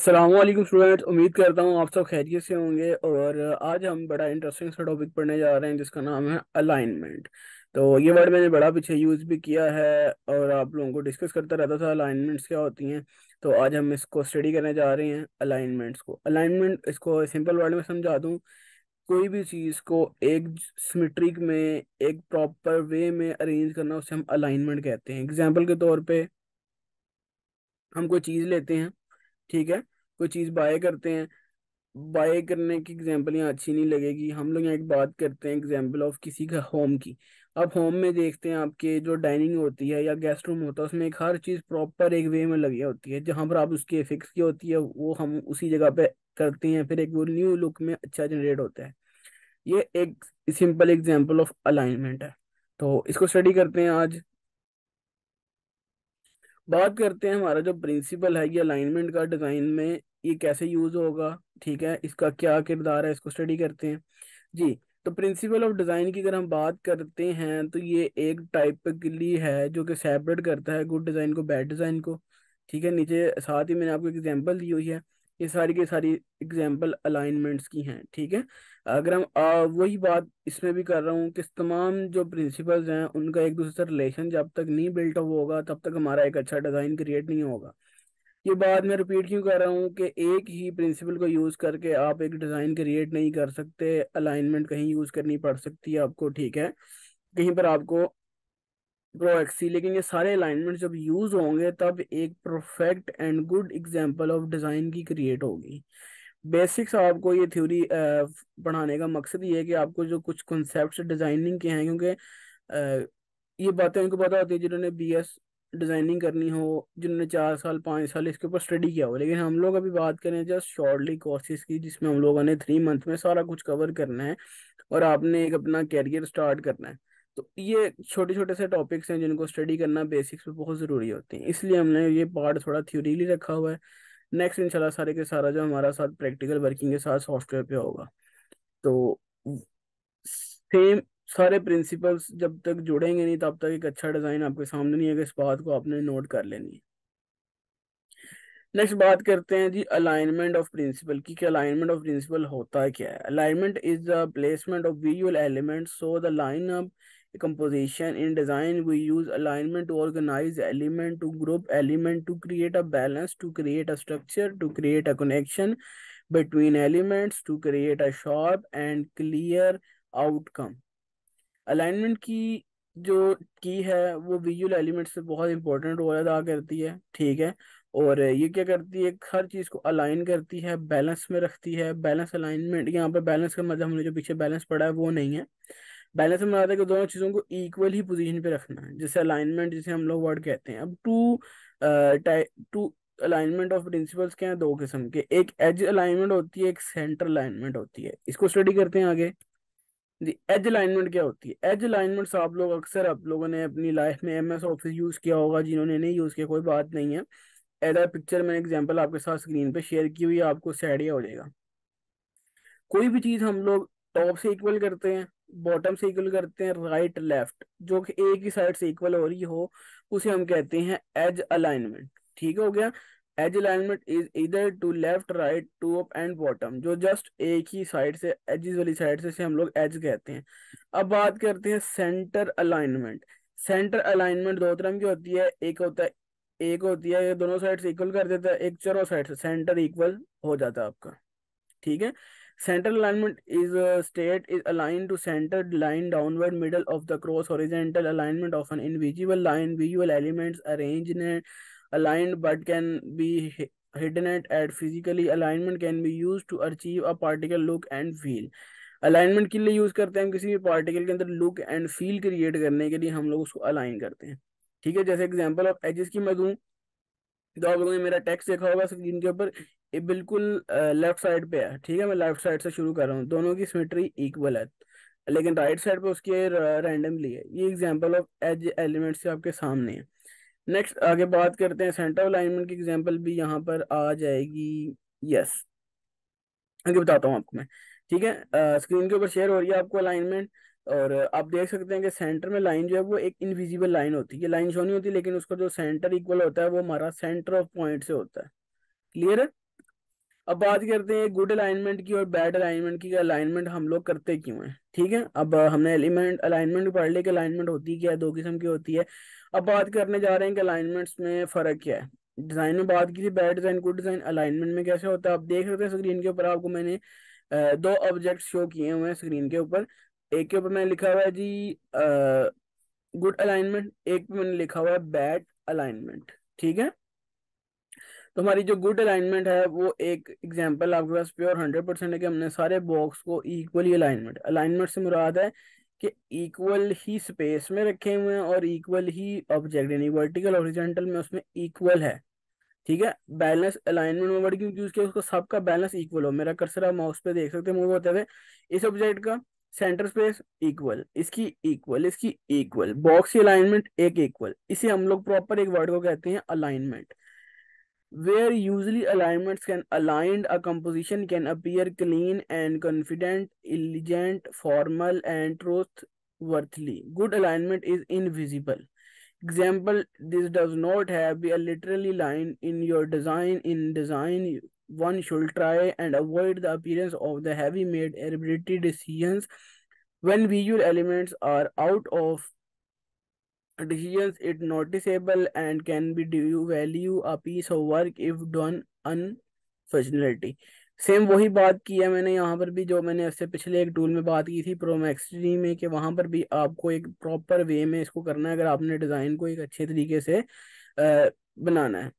Aslam student उम्मीद करता हूँ आप सब खैरियत से होंगे और आज हम बड़ा इंटरेस्टिंग सा टॉपिक पढ़ने जा रहे हैं जिसका नाम है अलाइनमेंट तो ये वर्ड मैंने बड़ा पीछे यूज़ भी किया है और आप लोगों को डिस्कस करता रहता था अलाइनमेंट्स क्या होती हैं तो आज हम इसको स्टडी करने जा रहे हैं अलाइनमेंट्स को अलाइनमेंट इसको सिंपल वर्ड में समझा दूँ कोई भी चीज़ को एक सिमेट्रिक में एक प्रॉपर वे में अरेंज करना उसे हम अलाइनमेंट कहते हैं एग्जाम्पल के तौर पर हम कोई चीज़ लेते हैं ठीक है कोई चीज़ बाय करते हैं बाय करने की एग्जाम्पल यहाँ अच्छी नहीं लगेगी हम लोग यहाँ एक बात करते हैं एग्जाम्पल ऑफ किसी का होम की अब होम में देखते हैं आपके जो डाइनिंग होती है या गेस्ट रूम होता है उसमें एक हर चीज़ प्रॉपर एक वे में लगी होती है जहाँ पर आप उसकी फिक्स की होती है वो हम उसी जगह पे करते हैं फिर एक वो न्यू लुक में अच्छा जनरेट होता है ये एक सिंपल एग्जाम्पल ऑफ अलाइनमेंट है तो इसको स्टडी करते हैं आज बात करते हैं हमारा जो प्रिंसिपल है ये अलाइनमेंट का डिज़ाइन में ये कैसे यूज़ होगा ठीक है इसका क्या किरदार है इसको स्टडी करते हैं जी तो प्रिंसिपल ऑफ डिज़ाइन की अगर हम बात करते हैं तो ये एक टाइपिकली है जो कि सेपरेट करता है गुड डिज़ाइन को बैड डिज़ाइन को ठीक है नीचे साथ ही मैंने आपको एग्जाम्पल दी हुई है ये सारी की सारी एग्जाम्पल अलाइनमेंट्स की हैं ठीक है अगर हम वही बात इसमें भी कर रहा हूँ कि तमाम जो प्रिंसिपल्स हैं उनका एक दूसरे से रिलेशन जब तक नहीं बिल्ट अप होगा तब तक हमारा एक अच्छा डिज़ाइन क्रिएट नहीं होगा ये बात मैं रिपीट क्यों कर रहा हूँ कि एक ही प्रिंसिपल को यूज़ करके आप एक डिज़ाइन क्रिएट नहीं कर सकते अलाइनमेंट कहीं यूज़ करनी पड़ सकती है आपको ठीक है कहीं पर आपको प्रो एक्सी लेकिन ये सारे अलाइनमेंट जब यूज होंगे तब एक perfect and good example of design की क्रिएट होगी बेसिक्स आपको ये थ्योरी पढ़ाने का मकसद ये है कि आपको जो कुछ कॉन्सेप्ट डिजाइनिंग के हैं क्योंकि ये बातें उनको पता होती है जिन्होंने बी एस डिजाइनिंग करनी हो जिन्होंने चार साल पाँच साल इसके ऊपर स्टडी किया हो लेकिन हम लोग अभी बात करें जस्ट शॉर्टली कोर्सेज की जिसमें हम लोगों ने थ्री मंथ में सारा कुछ कवर करना है और आपने एक अपना कैरियर स्टार्ट करना है तो ये छोटे छोटे से टॉपिक्स हैं जिनको स्टडी करना बेसिक्स पे बहुत ज़रूरी होते हैं इसलिए हमने ये पार्ट थोड़ा थ्योरीली रखा हुआ है नेक्स्ट इंशाल्लाह सारे के सारा जो हमारा साथ प्रैक्टिकल वर्किंग के साथ सॉफ्टवेयर पे होगा तो सेम सारे प्रिंसिपल्स जब तक जुड़ेंगे नहीं तब तक एक अच्छा डिज़ाइन आपके सामने नहीं आएगा इस बात को आपने नोट कर लेनी है नेक्स्ट बात करते हैं जी अलाइनमेंट ऑफ प्रिंसिपल की अलाइनमेंट ऑफ प्रिंसिपल होता क्या है alignment is the placement of visual element so the line up composition. In design, we use alignment to organize element, to group element, to create a balance, to create a structure, to create a connection between elements, to create a sharp and clear outcome. Alignment की जो की है वो visual element से बहुत important role अदा करती है ठीक है और ये क्या करती है हर चीज़ को अलाइन करती है बैलेंस में रखती है बैलेंस अलाइनमेंट यहाँ पर बैलेंस का मतलब हमने जो पीछे बैलेंस पड़ा है वो नहीं है बैलेंस में आता है कि दोनों चीज़ों को इक्वल ही पोजीशन पे रखना है जैसे अलाइनमेंट जिसे हम लोग वर्ड कहते हैं अब two two alignment of principles के हैं दो किस्म के एक एज अलाइनमेंट होती है एक सेंटर अलाइनमेंट होती है इसको स्टडी करते हैं आगे जी एज अलाइनमेंट क्या होती है एज अलाइनमेंट्स आप लोग अक्सर आप लोगों ने अपनी लाइफ में एम एस ऑफिस यूज़ किया होगा जिन्होंने नहीं यूज़ किया कोई बात नहीं है एज आ पिक्चर मैंने एग्जाम्पल आपके साथ स्क्रीन पे शेयर की हुई आपको सैडिया आइडिया हो जाएगा कोई भी चीज़ हम लोग टॉप से इक्वल करते हैं बॉटम से इक्वल करते हैं राइट लेफ्ट जो कि एक ही साइड से इक्वल हो रही हो उसे हम कहते हैं एज अलाइनमेंट ठीक हो गया एज अलाइनमेंट इज इधर to left right to up and bottom जो जस्ट एक ही साइड से एजिस वाली साइड से हम लोग एज कहते हैं अब बात करते हैं सेंटर अलाइनमेंट सेंटर अलाइनमेंट दो तरह की होती है एक होता है एक होती है दोनों साइड से इक्वल कर देता है एक चारों साइड से सेंटर इक्वल हो जाता है आपका ठीक है central alignment is state is align to center line downward middle of the cross horizontal alignment of an invisible line visual elements arrange aligned but can be hidden at at physically alignment can be use to achieve a particle look and feel alignment के लिए use करते हैं हम किसी भी particle के अंदर look and feel create करने के लिए हम लोग उसको अलाइन करते हैं ठीक है जैसे एग्जाम्पल ऑफ एजिस की मैं दूँ तो आप लोगों ने मेरा टेक्स्ट देखा होगा स्क्रीन के ऊपर ये बिल्कुल लेफ्ट साइड पे है ठीक है मैं लेफ्ट साइड से शुरू कर रहा हूँ दोनों की सिमेट्री इक्वल है लेकिन राइट साइड पे उसके रैंडमली है ये एग्जाम्पल ऑफ एज एलिमेंट्स आपके सामने है नेक्स्ट आगे बात करते हैं सेंटर अलाइनमेंट की एग्जाम्पल भी यहाँ पर आ जाएगी यस आगे बताता हूँ आपको मैं ठीक है स्क्रीन के ऊपर शेयर हो रही है आपको अलाइनमेंट और आप देख सकते हैं कि सेंटर में लाइन जो है वो एक इनविजिबल लाइन होती है ये लाइन शो नहीं होती लेकिन उसका जो सेंटर इक्वल होता है वो हमारा सेंटर ऑफ पॉइंट से होता है क्लियर है अब बात करते हैं गुड अलाइनमेंट की और बैड अलाइनमेंट की अलाइनमेंट हम लोग करते क्यों है ठीक है अब हमने एलिमेंट अलाइनमेंट पढ़ लिया कि अलाइनमेंट होती क्या है दो किस्म की होती है अब बात करने जा रहे हैं कि अलाइनमेंट्स में फर्क क्या है डिजाइन में बात की थी bad design good design alignment में कैसे होता है आप देख सकते हैं स्क्रीन के ऊपर आपको मैंने दो ऑब्जेक्ट शो किए हुए हैं स्क्रीन के ऊपर एक के ऊपर मैंने लिखा हुआ है जी गुड अलाइनमेंट एक पे मैंने लिखा हुआ है बैड अलाइनमेंट ठीक है तो हमारी जो गुड अलाइनमेंट है वो एक एग्जांपल आपके पास प्योर हंड्रेड परसेंट है कि हमने सारे बॉक्स को इक्वली अलाइनमेंट अलाइनमेंट से मुराद है कि इक्वल ही स्पेस में रखे हुए हैं और इक्वल ही ऑब्जेक्ट यानी वर्टिकल ऑरिजेंटल में उसमें इक्वल है ठीक है बैलेंस अलाइनमेंट में वर्ड क्यों किया उसका सबका बैलेंस इक्वल हो मेरा कर्सर आप माउस पे देख सकते हैं मूव होते हुए इस ऑब्जेक्ट का सेंटर स्पेस इक्वल इसकी इक्वल इसकी इक्वल बॉक्स की अलाइनमेंट एक इक्वल इसे हम लोग प्रॉपर एक वर्ड को कहते हैं alignment where usually alignment can aligned a composition can appear clean and confident elegant formal and trustworthy good alignment is invisible example this does not है literally line in your design in design one should try and avoid the appearance of the heavy made arbitrary decisions when visual elements are out of decisions it noticeable and can be due value a piece of work if done unfortunately same वही बात की है मैंने यहाँ पर भी जो मैंने इससे पिछले एक टूल में बात की थी जी में कि वहाँ पर भी आपको एक प्रॉपर वे में इसको करना है अगर आपने डिज़ाइन को एक अच्छे तरीके से आ, बनाना है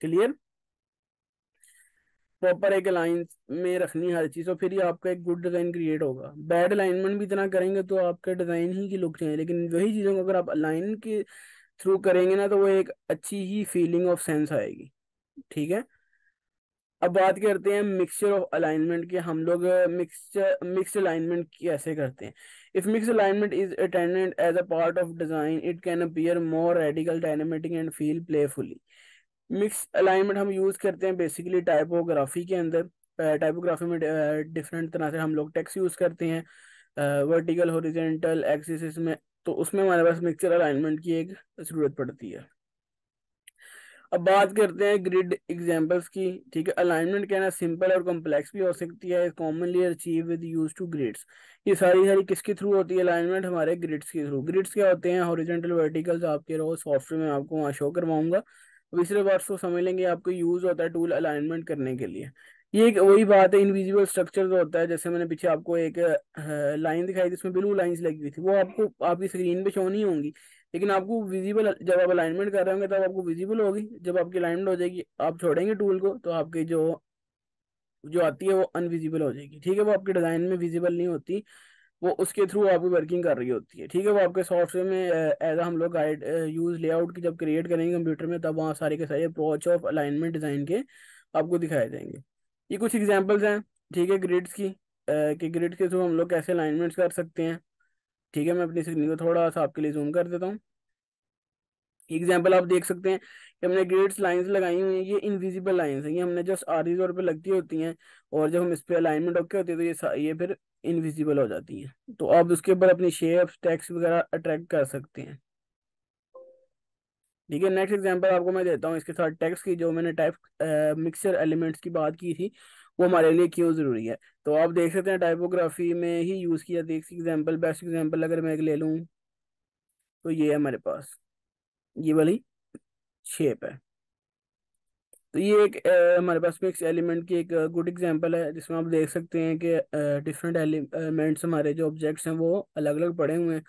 क्लियर प्रॉपर एक लाइन में रखनी हर चीज़ और फिर ही आपका एक गुड डिज़ाइन क्रिएट होगा बैड अलाइनमेंट भी इतना करेंगे तो आपके डिज़ाइन ही की लुक चाहिए लेकिन वही चीज़ों को अगर आप अलाइन के थ्रू करेंगे ना तो वो एक अच्छी ही फीलिंग ऑफ सेंस आएगी ठीक है अब बात करते हैं मिक्सचर ऑफ अलाइनमेंट के हम लोग मिक्सचर मिक्स अलाइनमेंट कैसे करते हैं if mix alignment is attendant as a part of design it can appear more radical dynamic and feel playfully mix alignment हम यूज़ करते हैं बेसिकली टाइपोग्राफी के अंदर टाइपोग्राफी में डिफरेंट तरह से हम लोग टेक्स यूज़ करते हैं वर्टिकल होरिजेंटल एक्सिस में तो उसमें हमारे पास मिक्सर अलाइनमेंट की एक ज़रूरत पड़ती है अब बात करते हैं ग्रिड एग्जांपल्स की ठीक है अलाइनमेंट कहना सिंपल और कॉम्प्लेक्स भी हो सकती है commonly achieve with use to grids ये सारी सारी किसके थ्रू होती है अलाइनमेंट हमारे ग्रिड्स के थ्रू ग्रिड्स क्या होते हैं हॉरिजेंटल वर्टिकल्स आपके रहो सॉफ्टवेयर में आपको वहाँ शो करवाऊंगा दूसरे वर्ड्स को समझ लेंगे आपको यूज होता है टूल अलाइनमेंट करने के लिए ये एक वही बात है इनविजिबल स्ट्रक्चर होता है जैसे मैंने पीछे आपको एक लाइन दिखाई थी उसमें ब्लू लाइंस लगी हुई थी वो आपको आपकी स्क्रीन पे शो नहीं होंगी लेकिन आपको विजिबल जब आप अलाइनमेंट कर रहे होंगे तब आपको विजिबल होगी जब आपकी अलाइनमेंट हो जाएगी आप छोड़ेंगे टूल को तो आपकी जो जो आती है वो अनविजिबल हो जाएगी ठीक है वो आपके डिजाइन में विजिबल नहीं होती वो उसके थ्रू आपकी वर्किंग कर रही होती है ठीक है वो आपके सॉफ्टवेयर में एज हम लोग गाइड यूज लेआउट की जब क्रिएट करेंगे कंप्यूटर में तब वहाँ सारे के सारे अप्रोच ऑफ अलाइनमेंट डिज़ाइन के आपको दिखाए जाएंगे ये कुछ एग्जाम्पल्स हैं ठीक है ग्रिड्स की कि ग्रिड के थ्रू हम लोग कैसे अलाइनमेंट्स कर सकते हैं ठीक है मैं अपनी स्क्रीन को थोड़ा सा आपके लिए जूम कर देता हूँ एग्जाम्पल आप देख सकते हैं कि हमने ग्रेड्स लाइंस लगाई हुई हैं ये इनविजिबल लाइंस हैं ये हमने जस्ट आधी तौर पे लगती होती हैं और जब हम इस पर अलाइनमेंट ओके होते हैं तो ये ये फिर इनविजिबल हो जाती हैं तो आप उसके ऊपर अपनी शेप टैक्स वगैरह अट्रैक्ट कर सकते हैं ठीक है नेक्स्ट एग्जांपल आपको मैं देता हूँ इसके साथ टैक्स की जो मैंने टाइप मिक्सचर एलिमेंट्स की बात की थी वो हमारे लिए क्यों ज़रूरी है तो आप देख सकते हैं टाइपोग्राफी में ही यूज़ किया जाती है एग्जाम्पल बेस्ट एग्जाम्पल अगर मैं एक ले लूँ तो ये है हमारे पास ये वाली शेप है तो ये एक हमारे पास मिक्स एलिमेंट की एक गुड एग्जांपल है जिसमें आप देख सकते हैं कि डिफरेंट एलिमेंट्स हमारे जो ऑब्जेक्ट्स हैं वो अलग अलग पड़े हुए हैं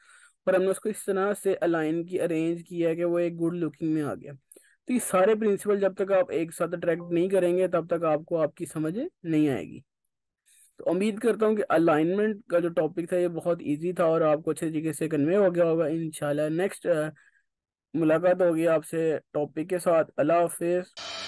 पर हमने उसको इस तरह से अलाइन की अरेंज किया कि वो एक गुड लुकिंग में आ गया तो ये सारे प्रिंसिपल जब तक आप एक साथ अट्रैक्ट नहीं करेंगे तब तक आपको आपकी समझ नहीं आएगी तो उम्मीद करता हूँ कि अलाइनमेंट का जो टॉपिक था ये बहुत ईजी था और आपको अच्छे तरीके से कन्वे हो गया होगा इनशाला नेक्स्ट मुलाकात होगी आपसे टॉपिक के साथ अल्लाह हाफिज़